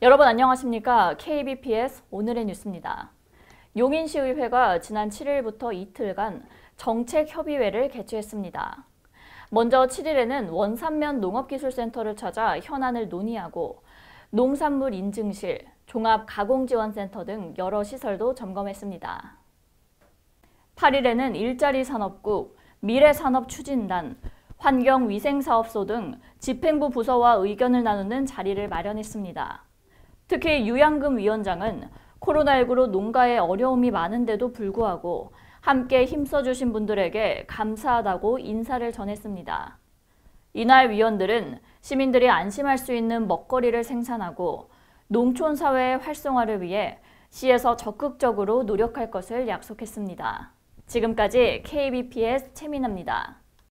여러분 안녕하십니까? KBPS 오늘의 뉴스입니다. 용인시의회가 지난 7일부터 이틀간 정책협의회를 개최했습니다. 먼저 7일에는 원산면 농업기술센터를 찾아 현안을 논의하고 농산물 인증실, 종합가공지원센터 등 여러 시설도 점검했습니다. 8일에는 일자리 산업국, 미래산업추진단, 환경위생사업소 등 집행부 부서와 의견을 나누는 자리를 마련했습니다. 특히 유양금 위원장은 코로나19로 농가에 어려움이 많은데도 불구하고 함께 힘써주신 분들에게 감사하다고 인사를 전했습니다. 이날 위원들은 시민들이 안심할 수 있는 먹거리를 생산하고 농촌 사회의 활성화를 위해 시에서 적극적으로 노력할 것을 약속했습니다. 지금까지 KBPS 최민아입니다.